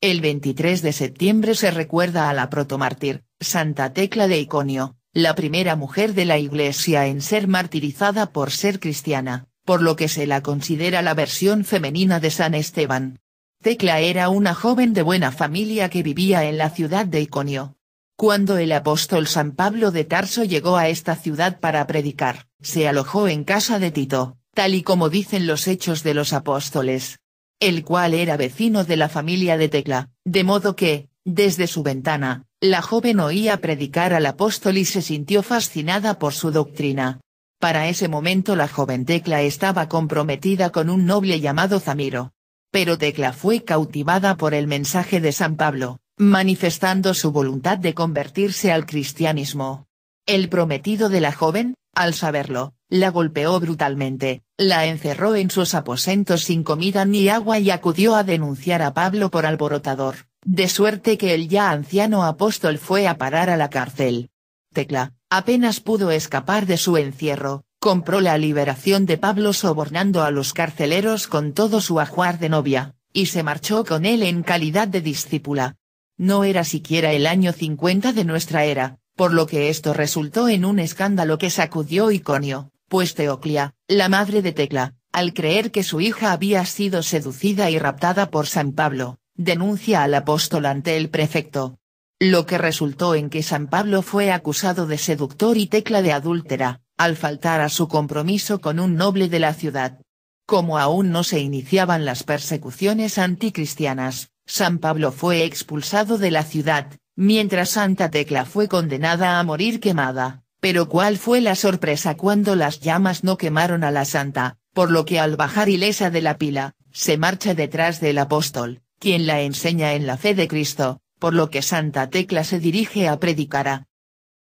El 23 de septiembre se recuerda a la protomártir, Santa Tecla de Iconio, la primera mujer de la Iglesia en ser martirizada por ser cristiana, por lo que se la considera la versión femenina de San Esteban. Tecla era una joven de buena familia que vivía en la ciudad de Iconio. Cuando el apóstol San Pablo de Tarso llegó a esta ciudad para predicar, se alojó en casa de Tito, tal y como dicen los hechos de los apóstoles el cual era vecino de la familia de Tecla, de modo que, desde su ventana, la joven oía predicar al apóstol y se sintió fascinada por su doctrina. Para ese momento la joven Tecla estaba comprometida con un noble llamado Zamiro. Pero Tecla fue cautivada por el mensaje de San Pablo, manifestando su voluntad de convertirse al cristianismo. El prometido de la joven, al saberlo, la golpeó brutalmente, la encerró en sus aposentos sin comida ni agua y acudió a denunciar a Pablo por alborotador, de suerte que el ya anciano apóstol fue a parar a la cárcel. Tecla, apenas pudo escapar de su encierro, compró la liberación de Pablo sobornando a los carceleros con todo su ajuar de novia, y se marchó con él en calidad de discípula. No era siquiera el año 50 de nuestra era, por lo que esto resultó en un escándalo que sacudió Iconio, pues Teoclia, la madre de Tecla, al creer que su hija había sido seducida y raptada por San Pablo, denuncia al apóstol ante el prefecto. Lo que resultó en que San Pablo fue acusado de seductor y Tecla de adúltera, al faltar a su compromiso con un noble de la ciudad. Como aún no se iniciaban las persecuciones anticristianas, San Pablo fue expulsado de la ciudad, mientras Santa Tecla fue condenada a morir quemada. Pero cuál fue la sorpresa cuando las llamas no quemaron a la santa, por lo que al bajar ilesa de la pila, se marcha detrás del apóstol, quien la enseña en la fe de Cristo, por lo que Santa Tecla se dirige a predicar a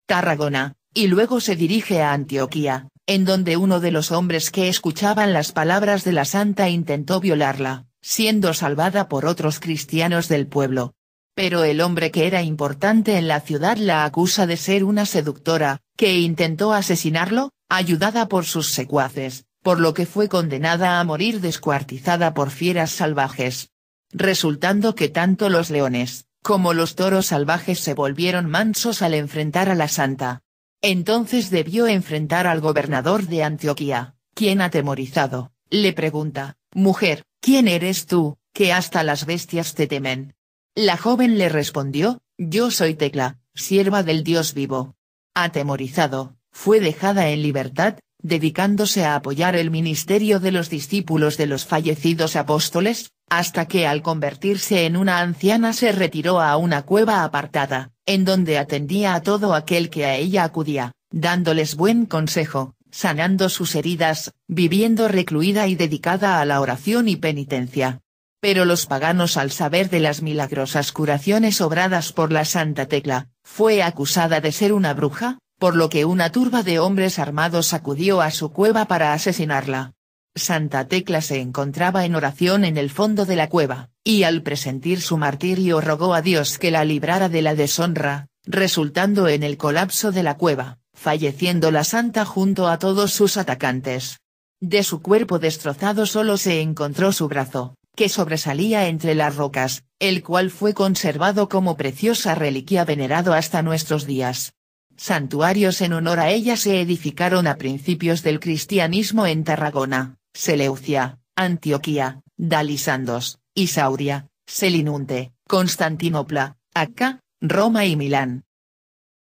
Tarragona, y luego se dirige a Antioquía, en donde uno de los hombres que escuchaban las palabras de la santa intentó violarla, siendo salvada por otros cristianos del pueblo. Pero el hombre que era importante en la ciudad la acusa de ser una seductora, que intentó asesinarlo, ayudada por sus secuaces, por lo que fue condenada a morir descuartizada por fieras salvajes. Resultando que tanto los leones, como los toros salvajes se volvieron mansos al enfrentar a la santa. Entonces debió enfrentar al gobernador de Antioquía, quien atemorizado, le pregunta, Mujer, ¿quién eres tú, que hasta las bestias te temen? La joven le respondió, Yo soy Tecla, sierva del Dios vivo. Atemorizado, fue dejada en libertad, dedicándose a apoyar el ministerio de los discípulos de los fallecidos apóstoles, hasta que al convertirse en una anciana se retiró a una cueva apartada, en donde atendía a todo aquel que a ella acudía, dándoles buen consejo, sanando sus heridas, viviendo recluida y dedicada a la oración y penitencia. Pero los paganos al saber de las milagrosas curaciones obradas por la Santa Tecla, fue acusada de ser una bruja, por lo que una turba de hombres armados acudió a su cueva para asesinarla. Santa Tecla se encontraba en oración en el fondo de la cueva, y al presentir su martirio rogó a Dios que la librara de la deshonra, resultando en el colapso de la cueva, falleciendo la santa junto a todos sus atacantes. De su cuerpo destrozado solo se encontró su brazo, que sobresalía entre las rocas, el cual fue conservado como preciosa reliquia venerado hasta nuestros días. Santuarios en honor a ella se edificaron a principios del cristianismo en Tarragona, Seleucia, Antioquía, Dalisandos, Isauria, Selinunte, Constantinopla, Acca, Roma y Milán.